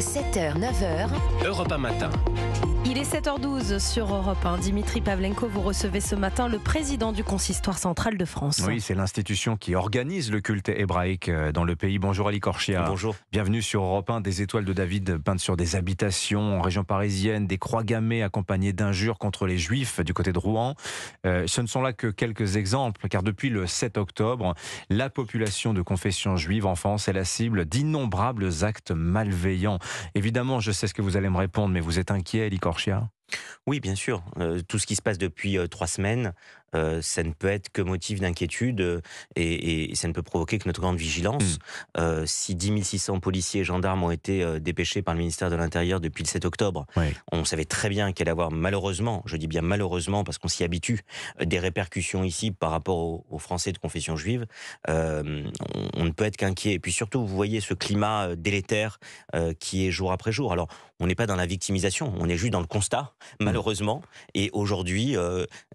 7h, 9h. Europa Matin. Il est 7h12 sur Europe 1. Dimitri Pavlenko, vous recevez ce matin le président du Consistoire central de France. Oui, c'est l'institution qui organise le culte hébraïque euh, dans le pays. Bonjour Ali Korchia. Bonjour. Bienvenue sur Europe 1. Des étoiles de David peintes sur des habitations en région parisienne, des croix gammées accompagnées d'injures contre les juifs du côté de Rouen. Euh, ce ne sont là que quelques exemples, car depuis le 7 octobre, la population de confession juive en France est la cible d'innombrables actes malveillants. Évidemment, je sais ce que vous allez me répondre, mais vous êtes inquiet, Ali oui, bien sûr. Euh, tout ce qui se passe depuis euh, trois semaines, euh, ça ne peut être que motif d'inquiétude euh, et, ça ne peut provoquer que notre grande vigilance. Mmh. Euh, si 10 600 policiers et gendarmes ont été dépêchés par le ministère de l'Intérieur depuis le 7 octobre, on savait très bien qu'il allait avoir malheureusement, je dis bien malheureusement parce qu'on s'y habitue, des répercussions ici par rapport aux, Français de confession juive. on, ne peut être qu'inquiet. Et puis surtout, vous voyez ce climat délétère qui est jour après jour. Alors, on n'est pas dans la victimisation, on est juste dans le constat, mmh. malheureusement. Et aujourd'hui,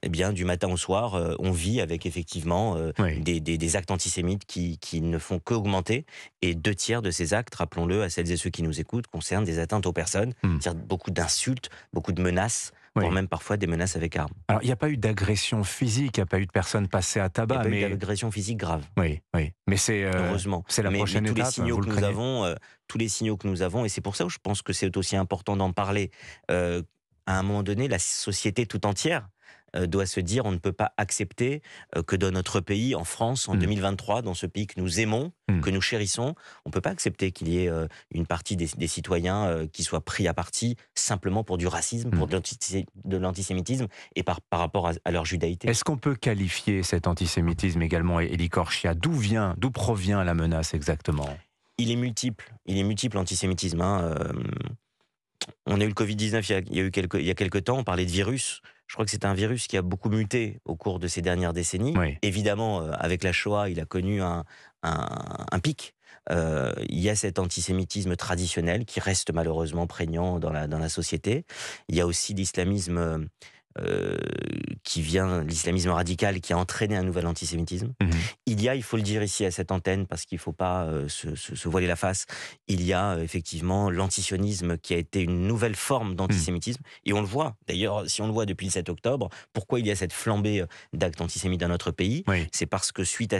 eh bien, du matin au soir, euh, on vit avec effectivement euh, des, actes antisémites qui, ne font qu'augmenter. Et deux tiers de ces actes, rappelons-le à celles et ceux qui nous écoutent, concernent des atteintes aux personnes, hmm. c'est-à-dire beaucoup d'insultes, beaucoup de menaces. voire même parfois des menaces avec armes. Alors, il n'y a pas eu d'agression physique, il n'y a pas eu de personnes passées à tabac. Il n'y a pas mais... eu d'agression physique grave. Oui, oui. Mais c'est. Euh, Heureusement. C'est la mais, prochaine tous Les signaux que nous avons, tous les signaux que nous avons, et c'est pour ça que je pense que c'est aussi important d'en parler. à un moment donné, la société tout entière euh, doit se dire on ne peut pas accepter euh, que dans notre pays, en France, en 2023, mm. dans ce pays que nous aimons, mm. que nous chérissons, on ne peut pas accepter qu'il y ait euh, une partie des, citoyens qui soient pris à partie simplement pour du racisme, pour mm. de l'antisémitisme et par, par rapport à, leur judaïté. Est-ce qu'on peut qualifier cet antisémitisme également, Elie D'où vient, d'où provient la menace exactement il est multiple, il est multiple l'antisémitisme. Hein, on a eu le Covid-19 il, y a il y a quelques temps, on parlait de virus. Je crois que c'est un virus qui a beaucoup muté au cours de ces dernières décennies. Évidemment, euh, avec la Shoah, il a connu un, pic. Euh, il y a cet antisémitisme traditionnel qui reste malheureusement prégnant dans la, dans la société. Il y a aussi l'islamisme euh, euh, qui vient, l'islamisme radical qui a entraîné un nouvel antisémitisme. Mhm. Il y a, il faut le dire ici à cette antenne, parce qu'il ne faut pas euh, se, voiler la face, il y a euh, effectivement l'antisionisme qui a été une nouvelle forme d'antisémitisme. Mhm. Et on le voit, d'ailleurs, si on le voit depuis le 7 octobre, pourquoi il y a cette flambée d'actes antisémites dans notre pays C'est parce que suite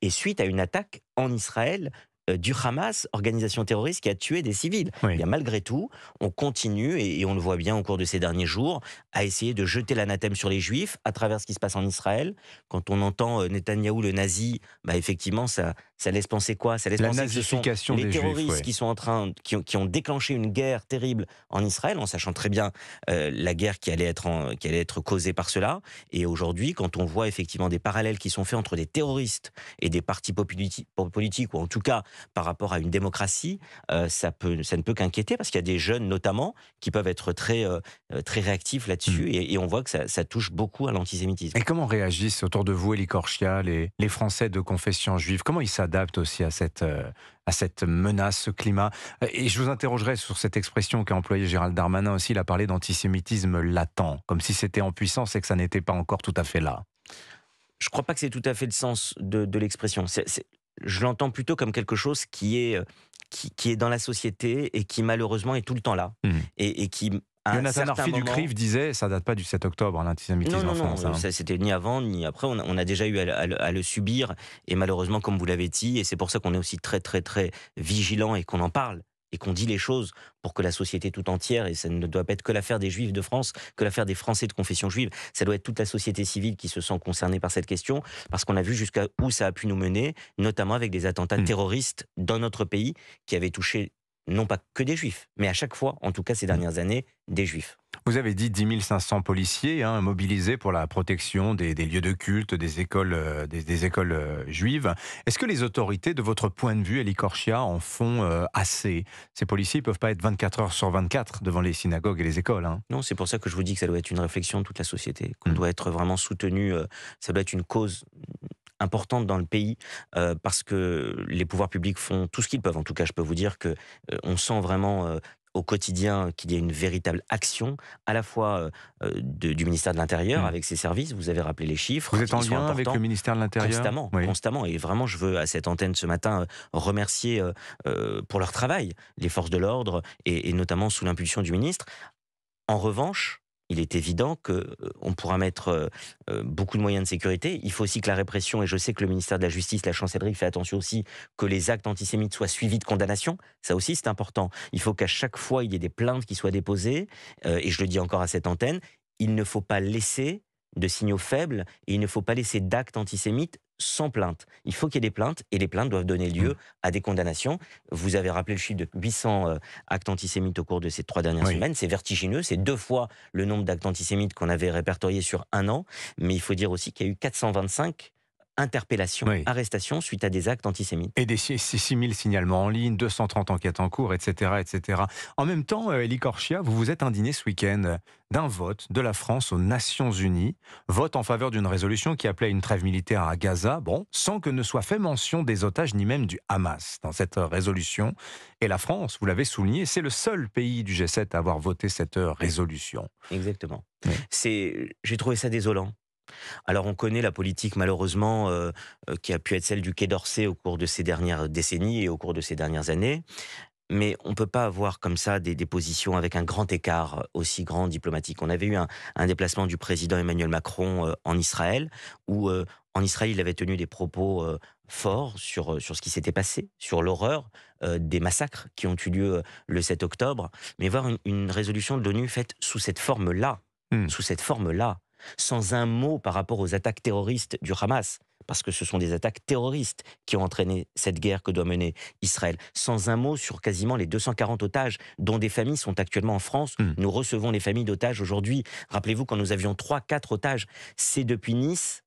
et suite à une attaque en Israël euh, du Hamas, organisation terroriste qui a tué des civils. malgré tout, on continue, et, on le voit bien au cours de ces derniers jours, à essayer de jeter l'anathème sur les juifs à travers ce qui se passe en Israël. Quand on entend euh, Netanyahou le nazi, bah, effectivement, ça, ça laisse penser quoi Ça laisse penser que les terroristes qui sont en train, qui, ont déclenché une guerre terrible en Israël, en sachant très bien euh, la guerre qui allait, être qui allait être causée par cela. Et aujourd'hui, quand on voit effectivement des parallèles qui sont faits entre des terroristes et des partis politiques, ou en tout cas par rapport à une démocratie, euh, ça, ne peut qu'inquiéter parce qu'il y a des jeunes notamment qui peuvent être très, euh, euh, réactifs là-dessus mm. et, on voit que ça, touche beaucoup à l'antisémitisme. Et comment réagissent autour de vous, Elie Korchia, les, Français de confession juive Comment ils s'adaptent aussi à cette, à menace, ce climat Et je vous interrogerai sur cette expression qu'a employée Gérald Darmanin aussi, il a parlé d'antisémitisme latent, comme si c'était en puissance et que ça n'était pas encore tout à fait là je ne crois pas que c'est tout à fait le sens de, de l'expression je l'entends plutôt comme quelque chose qui est, euh, qui, est dans la société et qui malheureusement est tout le temps là. Mmh. Et, et, qui. Jonathan du CRIF disait ça date pas du 7 octobre, hein, l'antisémitisme en non, France. Non, hein. c'était ni avant ni après. On a, déjà eu à à le, subir. Et malheureusement, comme vous l'avez dit, et c'est pour ça qu'on est aussi très, très, très vigilant et qu'on en parle et qu'on dit les choses pour que la société tout entière, et ça ne doit pas être que l'affaire des Juifs de France, que l'affaire des Français de confession juive, ça doit être toute la société civile qui se sent concernée par cette question, parce qu'on a vu jusqu'à où ça a pu nous mener, notamment avec des attentats hmm. terroristes dans notre pays qui avaient touché non pas que des juifs, mais à chaque fois, en tout cas ces mm. dernières années, des juifs. Vous avez dit 10 500 policiers hein, mobilisés pour la protection des, lieux de culte, des écoles, euh, des, écoles euh, juives. Est-ce que les autorités, de votre point de vue, Elie Korchia, en font euh, assez Ces policiers ne peuvent pas être 24 heures sur 24 devant les synagogues et les écoles. Hein. Non, c'est pour ça que je vous dis que ça doit être une réflexion de toute la société, qu'on mm. doit être vraiment soutenu, ça doit être une cause importante dans le pays euh, parce que les pouvoirs publics font tout ce qu'ils peuvent. En tout cas, je peux vous dire que euh, on sent vraiment euh, au quotidien qu'il y a une véritable action, à la fois du ministère de l'Intérieur mmh. avec ses services. Vous avez rappelé les chiffres. Vous êtes en lien avec le ministère de l'Intérieur Constamment, constamment. Et vraiment, je veux à cette antenne ce matin remercier pour leur travail les forces de l'ordre et notamment sous l'impulsion du ministre. En revanche, il est évident qu'on euh, pourra mettre euh, euh, beaucoup de moyens de sécurité. Il faut aussi que la répression, et je sais que le ministère de la Justice, la chancellerie fait attention aussi que les actes antisémites soient suivis de condamnation. Ça aussi, c'est important. Il faut qu'à chaque fois, il y ait des plaintes qui soient déposées. et je le dis encore à cette antenne, il ne faut pas laisser de signaux faibles et il ne faut pas laisser d'actes antisémites sans plainte. Il faut qu'il y ait des plaintes et les plaintes doivent donner lieu mmh. à des condamnations. Vous avez rappelé le chiffre de 800 euh, actes antisémites au cours de ces trois dernières semaines. C'est vertigineux. C'est deux fois le nombre d'actes antisémites qu'on avait répertoriés sur un an. Mais il faut dire aussi qu'il y a eu 425 Interpellation, arrestation arrestations suite à des actes antisémites. Et des 6000 signalements en ligne, 230 enquêtes en cours, etc. etc. En même temps, euh, Elie Korchia, vous vous êtes indigné ce week-end d'un vote de la France aux Nations Unies, vote en faveur d'une résolution qui appelait une trêve militaire à Gaza, bon, sans que ne soit fait mention des otages ni même du Hamas dans cette euh, résolution. Et la France, vous l'avez souligné, c'est le seul pays du G7 à avoir voté cette euh, résolution. Exactement. C'est, j'ai trouvé ça désolant. Alors on connaît la politique malheureusement euh, euh, qui a pu être celle du Quai d'Orsay au cours de ces dernières décennies et au cours de ces dernières années. Mais on ne peut pas avoir comme ça des, des, positions avec un grand écart euh, aussi grand diplomatique. On avait eu un, déplacement du président Emmanuel Macron en Israël, où en Israël il avait tenu des propos forts sur, ce qui s'était passé, sur l'horreur des massacres qui ont eu lieu le 7 octobre, mais voir une, résolution de l'ONU faite sous cette forme-là, hmm. sous cette forme-là, sans un mot par rapport aux attaques terroristes du Hamas, parce que ce sont des attaques terroristes qui ont entraîné cette guerre que doit mener Israël, sans un mot sur quasiment les 240 otages dont des familles sont actuellement en France. Hmm. Nous recevons les familles d'otages aujourd'hui. Rappelez-vous quand nous avions 3-4 otages, c'est depuis Nice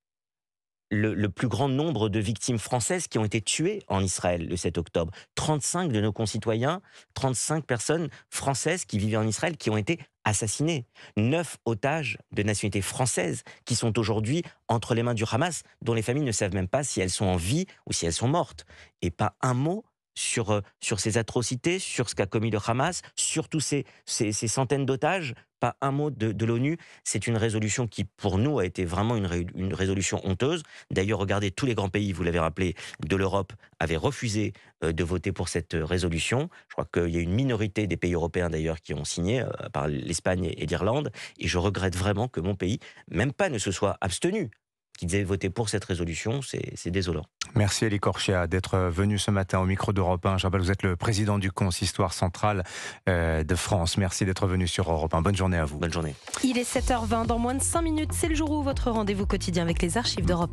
le, le, plus grand nombre de victimes françaises qui ont été tuées en Israël le 7 octobre. 35 de nos concitoyens, 35 personnes françaises qui vivaient en Israël qui ont été assassinés, neuf otages de nationalité française qui sont aujourd'hui entre les mains du Hamas, dont les familles ne savent même pas si elles sont en vie ou si elles sont mortes. Et pas un mot sur, euh, sur ces atrocités, sur ce qu'a commis le Hamas, sur tous ces, ces, ces centaines d'otages un mot de, l'ONU. C'est une résolution qui, pour nous, a été vraiment une, une résolution honteuse. D'ailleurs, regardez, tous les grands pays, vous l'avez rappelé, de l'Europe avaient refusé euh, de voter pour cette euh, résolution. Je crois qu'il y a une minorité des pays européens, d'ailleurs, qui ont signé, euh, par l'Espagne et l'Irlande. Et je regrette vraiment que mon pays, même pas ne se soit abstenu qu'ils aient voté pour cette résolution, c'est désolant. Merci Elie Corchia d'être venu ce matin au micro d'Europe 1. Je rappelle, vous êtes le président du Consistoire central euh, de France. Merci d'être venu sur Europe 1. Bonne journée à vous. Bonne journée. Il est 7h20. Dans moins de 5 minutes, c'est le jour où votre rendez-vous quotidien avec les archives d'Europe